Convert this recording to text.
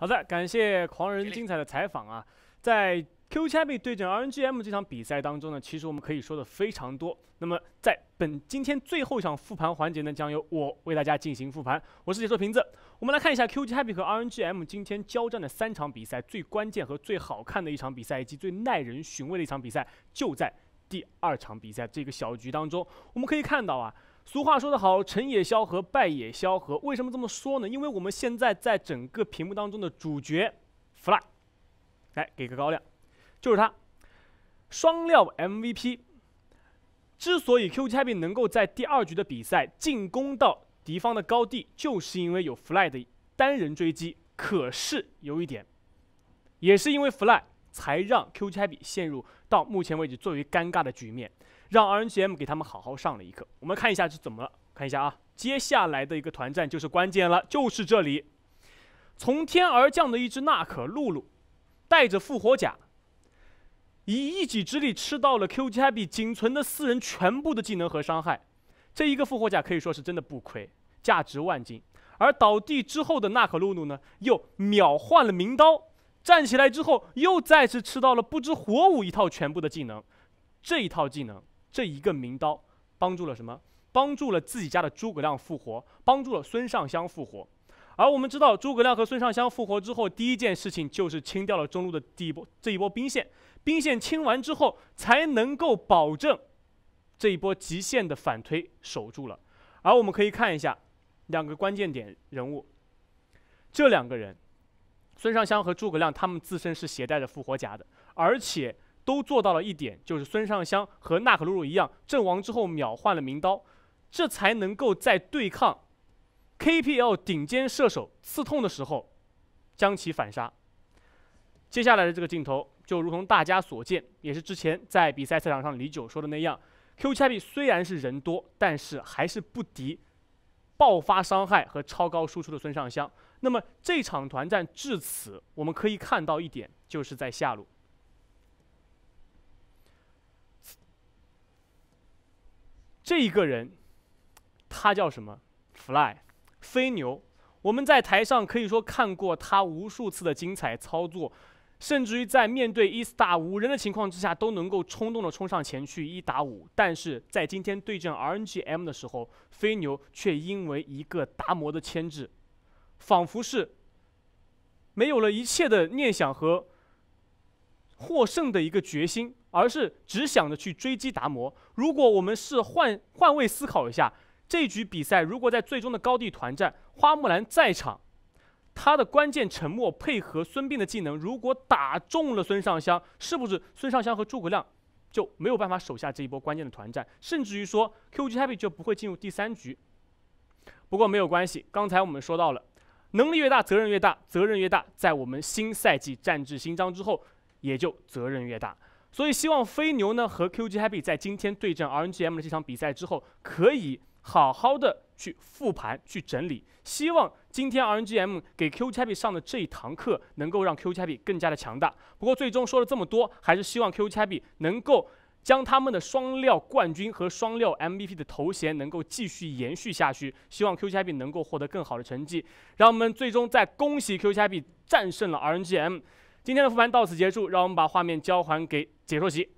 好的，感谢狂人精彩的采访啊！在 QGhappy 对阵 RNGM 这场比赛当中呢，其实我们可以说的非常多。那么，在本今天最后一场复盘环节呢，将由我为大家进行复盘。我是解说瓶子。我们来看一下 QGhappy 和 RNGM 今天交战的三场比赛，最关键和最好看的一场比赛，以及最耐人寻味的一场比赛，就在第二场比赛这个小局当中。我们可以看到啊。俗话说得好，“成也萧何，败也萧何。”为什么这么说呢？因为我们现在在整个屏幕当中的主角，Fly，来给个高亮，就是他双料 MVP。之所以 QGhappy 能够在第二局的比赛进攻到敌方的高地，就是因为有 Fly 的单人追击。可是有一点，也是因为 Fly。才让 QGhappy 陷入到目前为止最为尴尬的局面，让 RNGM 给他们好好上了一课。我们看一下是怎么了，看一下啊，接下来的一个团战就是关键了，就是这里，从天而降的一只娜可露露，带着复活甲，以一己之力吃到了 QGhappy 仅存的四人全部的技能和伤害，这一个复活甲可以说是真的不亏，价值万金。而倒地之后的娜可露露呢，又秒换了名刀。站起来之后，又再次吃到了不知火舞一套全部的技能。这一套技能，这一个名刀，帮助了什么？帮助了自己家的诸葛亮复活，帮助了孙尚香复活。而我们知道，诸葛亮和孙尚香复活之后，第一件事情就是清掉了中路的第一波这一波兵线。兵线清完之后，才能够保证这一波极限的反推守住了。而我们可以看一下两个关键点人物，这两个人。孙尚香和诸葛亮他们自身是携带着复活甲的，而且都做到了一点，就是孙尚香和娜可露露一样，阵亡之后秒换了名刀，这才能够在对抗 KPL 顶尖射手刺痛的时候将其反杀。接下来的这个镜头就如同大家所见，也是之前在比赛赛场上李九说的那样，QGhappy 虽然是人多，但是还是不敌。爆发伤害和超高输出的孙尚香，那么这场团战至此，我们可以看到一点，就是在下路，这一个人，他叫什么？Fly，飞牛。我们在台上可以说看过他无数次的精彩操作。甚至于在面对 estar 五人的情况之下，都能够冲动的冲上前去一打五，但是在今天对阵 rngm 的时候，飞牛却因为一个达摩的牵制，仿佛是没有了一切的念想和获胜的一个决心，而是只想着去追击达摩。如果我们是换换位思考一下，这局比赛如果在最终的高地团战，花木兰在场。他的关键沉默配合孙膑的技能，如果打中了孙尚香，是不是孙尚香和诸葛亮就没有办法守下这一波关键的团战？甚至于说 QGhappy 就不会进入第三局。不过没有关系，刚才我们说到了，能力越大责任越大，责任越大，在我们新赛季战至新章之后，也就责任越大。所以希望飞牛呢和 QGhappy 在今天对阵 RNGM 的这场比赛之后，可以。好好的去复盘、去整理，希望今天 RNGM 给 q g i 上的这一堂课能够让 q g i 更加的强大。不过最终说了这么多，还是希望 q g i 能够将他们的双料冠军和双料 MVP 的头衔能够继续延续下去。希望 q g i 能够获得更好的成绩。让我们最终再恭喜 q g i 战胜了 RNGM。今天的复盘到此结束，让我们把画面交还给解说席。